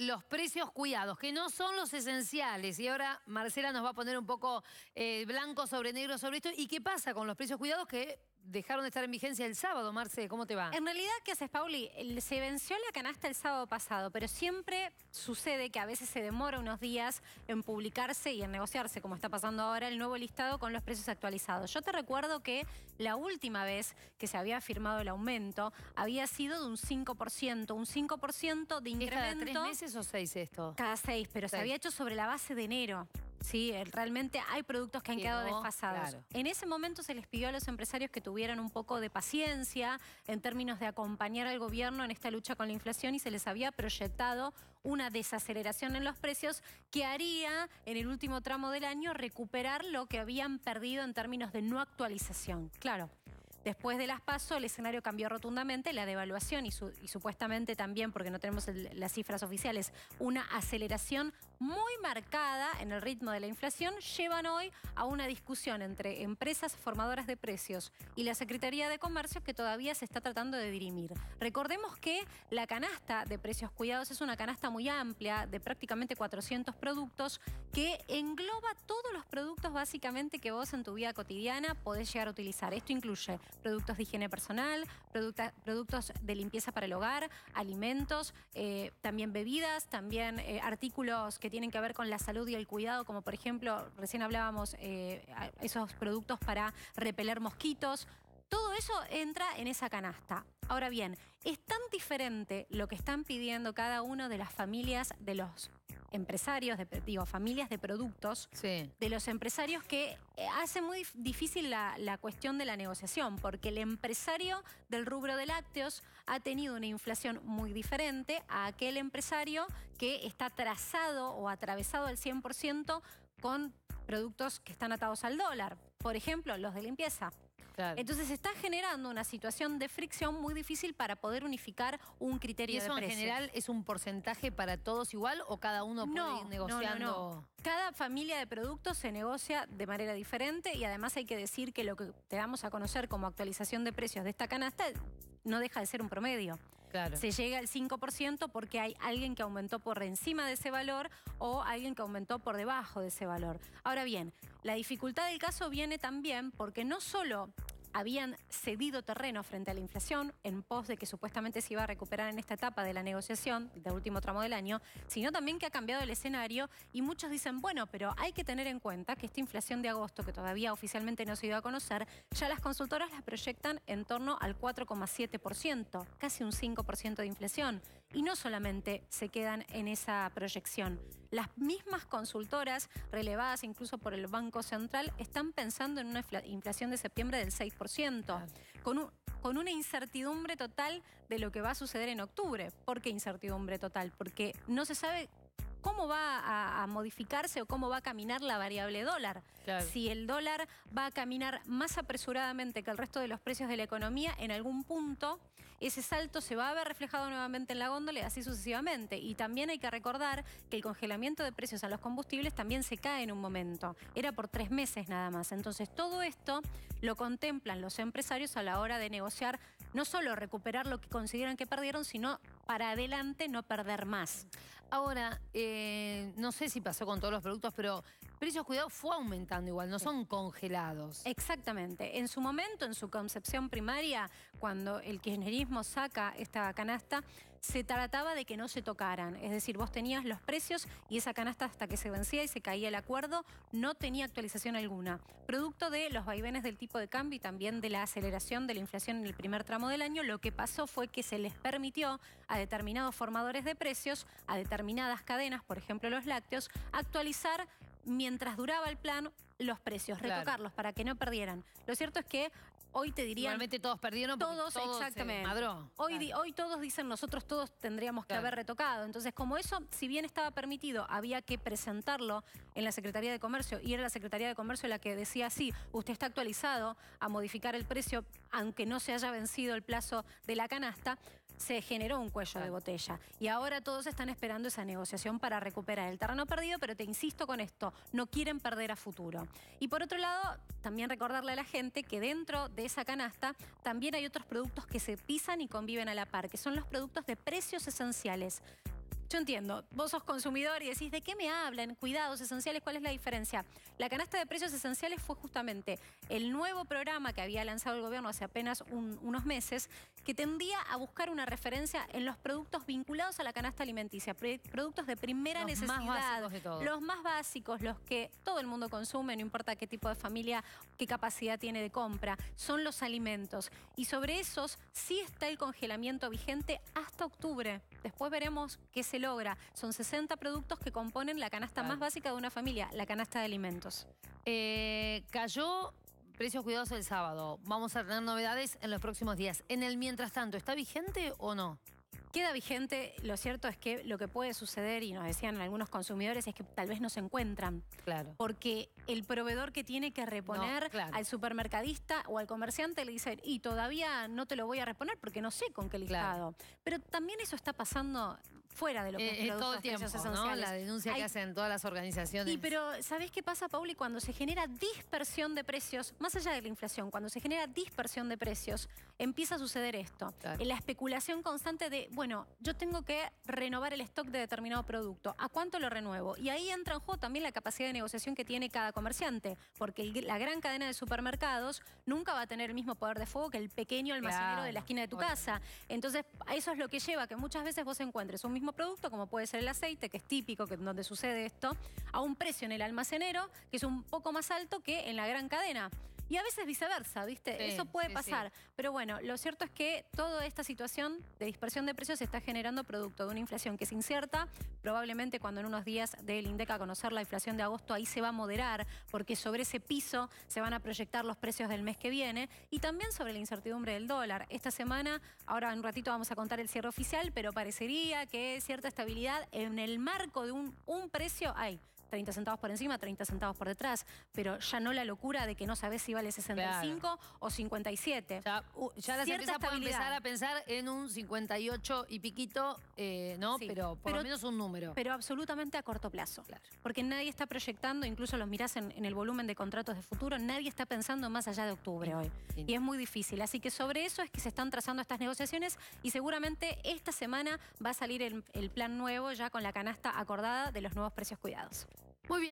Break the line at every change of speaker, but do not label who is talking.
los precios cuidados, que no son los esenciales. Y ahora Marcela nos va a poner un poco eh, blanco sobre negro sobre esto. ¿Y qué pasa con los precios cuidados que dejaron de estar en vigencia el sábado, Marce, ¿cómo te va? En realidad, ¿qué haces, Pauli? Se venció la canasta el sábado pasado, pero siempre sucede que a veces se demora unos días en publicarse y en negociarse, como está pasando ahora, el nuevo listado con los precios actualizados. Yo te recuerdo que la última vez que se había firmado el aumento había sido de un 5%, un 5% de incremento. cada tres meses o seis esto? Cada seis, pero se había hecho sobre la base de enero. Sí, realmente hay productos que han quedado desfasados. En ese momento se les pidió a los empresarios que tuvieran un poco de paciencia en términos de acompañar al gobierno en esta lucha con la inflación y se les había proyectado una desaceleración en los precios que haría en el último tramo del año recuperar lo que habían perdido en términos de no actualización. Claro, Después de las PASO, el escenario cambió rotundamente, la devaluación y, supuestamente también, porque no tenemos las cifras oficiales, una aceleración muy marcada en el ritmo de la inflación, llevan hoy a una discusión entre empresas formadoras de precios y la Secretaría de Comercio que todavía se está tratando de dirimir. Recordemos que la canasta de precios cuidados es una canasta muy amplia de prácticamente 400 productos que engloba todos los productos básicamente que vos en tu vida cotidiana podés llegar a utilizar. Esto incluye productos de higiene personal, productos de limpieza para el hogar, alimentos, eh, también bebidas, también eh, artículos que tienen que ver con la salud y el cuidado, como por ejemplo, recién hablábamos, eh, esos productos para repeler mosquitos, eso entra en esa canasta. Ahora bien, es tan diferente lo que están pidiendo cada una de las familias de los empresarios, digo, familias de productos, de los empresarios que eh, hace muy difícil la, la, cuestión de la negociación, porque el empresario del rubro de lácteos ha tenido una inflación muy diferente a aquel empresario que está trazado o atravesado al 100% con productos que están atados al dólar, por ejemplo, los de limpieza. Entonces está generando una situación de fricción muy difícil para poder unificar un criterio ¿Y eso en general es un porcentaje para todos igual o cada uno puede ir negociando? No, no, cada familia de productos se negocia de manera diferente y además hay que decir que lo que te damos a conocer como actualización de precios de esta canasta no deja de ser un promedio. Claro. Se llega al 5% porque hay alguien que aumentó por encima de ese valor o alguien que aumentó por debajo de ese valor. Ahora bien, la dificultad del caso viene también porque no solo habían cedido terreno frente a la inflación en pos de que supuestamente se iba a recuperar en esta etapa de la negociación del último tramo del año, sino también que ha cambiado el escenario y muchos dicen, bueno, pero hay que tener en cuenta que esta inflación de agosto, que todavía oficialmente no se dio a conocer, ya las consultoras las proyectan en torno al 4,7%, casi un 5% de inflación. Y no solamente se quedan en esa proyección. Las mismas consultoras, relevadas incluso por el Banco Central, están pensando en una inflación de septiembre del 6%, con, con una incertidumbre total de lo que va a suceder en octubre. ¿Por qué incertidumbre total? Porque no se sabe cómo va a, modificarse o cómo va a caminar la variable dólar. Si el dólar va a caminar más apresuradamente que el resto de los precios de la economía, en algún punto ese salto se va a ver reflejado nuevamente en la góndola y así sucesivamente. Y también hay que recordar que el congelamiento de precios a los combustibles también se cae en un momento. Era por tres meses nada más. Entonces todo esto lo contemplan los empresarios a la hora de negociar no solo recuperar lo que consideran que perdieron, sino para adelante no perder más. Ahora, eh, no sé si pasó con todos los productos, pero precios cuidados fue aumentando igual, no son congelados. Exactamente. En su momento, en su concepción primaria, cuando el kirchnerismo saca esta canasta, se trataba de que no se tocaran. Es decir, vos tenías los precios y esa canasta hasta que se vencía y se caía el acuerdo no tenía actualización alguna. Producto de los vaivenes del tipo de cambio y también de la aceleración de la inflación en el primer tramo del año, lo que pasó fue que se les permitió a determinados formadores de precios, a determinadas cadenas, por ejemplo los lácteos, actualizar mientras duraba el plan los precios, retocarlos para que no perdieran. Lo cierto es que hoy te dirían. Normalmente todos perdieron. Todos, exactamente. hoy, hoy todos dicen, nosotros todos tendríamos que haber retocado. Entonces, como eso, si bien estaba permitido, había que presentarlo en la Secretaría de Comercio y era la Secretaría de Comercio la que decía, sí, usted está actualizado a modificar el precio, aunque no se haya vencido el plazo de la canasta se generó un cuello de botella. Y ahora todos están esperando esa negociación para recuperar el terreno perdido, pero te insisto con esto, no quieren perder a futuro. Y por otro lado, también recordarle a la gente que dentro de esa canasta también hay otros productos que se pisan y conviven a la par, que son los productos de precios esenciales. Yo entiendo, vos sos consumidor y decís, ¿de qué me hablan? Cuidados esenciales, ¿cuál es la diferencia? La canasta de precios esenciales fue justamente el nuevo programa que había lanzado el gobierno hace apenas unos meses, que tendía a buscar una referencia en los productos vinculados a la canasta alimenticia, productos de primera necesidad, más los más básicos, los que todo el mundo consume, no importa qué tipo de familia, qué capacidad tiene de compra, son los alimentos. Y sobre esos sí está el congelamiento vigente hasta octubre. Después veremos qué se logra. Son 60 productos que componen la canasta más básica de una familia, la canasta de alimentos. Eh, cayó Precios Cuidados el sábado. Vamos a tener novedades en los próximos días. En el mientras tanto, ¿está vigente o no? Queda vigente, lo cierto es que lo que puede suceder, y nos decían algunos consumidores, es que tal vez no se encuentran. Claro. Porque el proveedor que tiene que reponer al supermercadista o al comerciante le dice y todavía no te lo voy a reponer porque no sé con qué listado. Pero también eso está pasando fuera de lo que eh, es, es La denuncia que hacen todas las organizaciones. Y pero, ¿sabés qué pasa, Pauli? Cuando se genera dispersión de precios, más allá de la inflación, cuando se genera dispersión de precios, empieza a suceder esto. La especulación constante de, bueno, yo tengo que renovar el stock de determinado producto. ¿A cuánto lo renuevo? Y ahí entra en juego también la capacidad de negociación que tiene cada comerciante, porque la gran cadena de supermercados nunca va a tener el mismo poder de fuego que el pequeño almacenero de la esquina de tu casa. Entonces, eso es lo que lleva que muchas veces vos encuentres un producto, como puede ser el aceite, que es típico, que donde sucede esto, a un precio en el almacenero que es un poco más alto que en la gran cadena. Y a veces viceversa, ¿viste? Eso puede pasar. Pero bueno, lo cierto es que toda esta situación de dispersión de precios se está generando producto de una inflación que es incierta. Probablemente cuando en unos días el INDEC a conocer la inflación de agosto, ahí se va a moderar, porque sobre ese piso se van a proyectar los precios del mes que viene. Y también sobre la incertidumbre del dólar. Esta semana, ahora en un ratito vamos a contar el cierre oficial, pero parecería que cierta estabilidad en el marco de un, un precio hay 30 centavos por encima, 30 centavos por detrás, pero ya no la locura de que no sabes si vale 65 o 57. Ya, la uh, las puede empezar a pensar en un 58 y piquito, eh, ¿no? pero por lo menos un número. Pero absolutamente a corto plazo. Porque nadie está proyectando, incluso los mirás en, el volumen de contratos de futuro, nadie está pensando más allá de octubre hoy. Y es muy difícil. Así que sobre eso es que se están trazando estas negociaciones y seguramente esta semana va a salir el, el plan nuevo ya con la canasta acordada de los nuevos precios cuidados. Oui,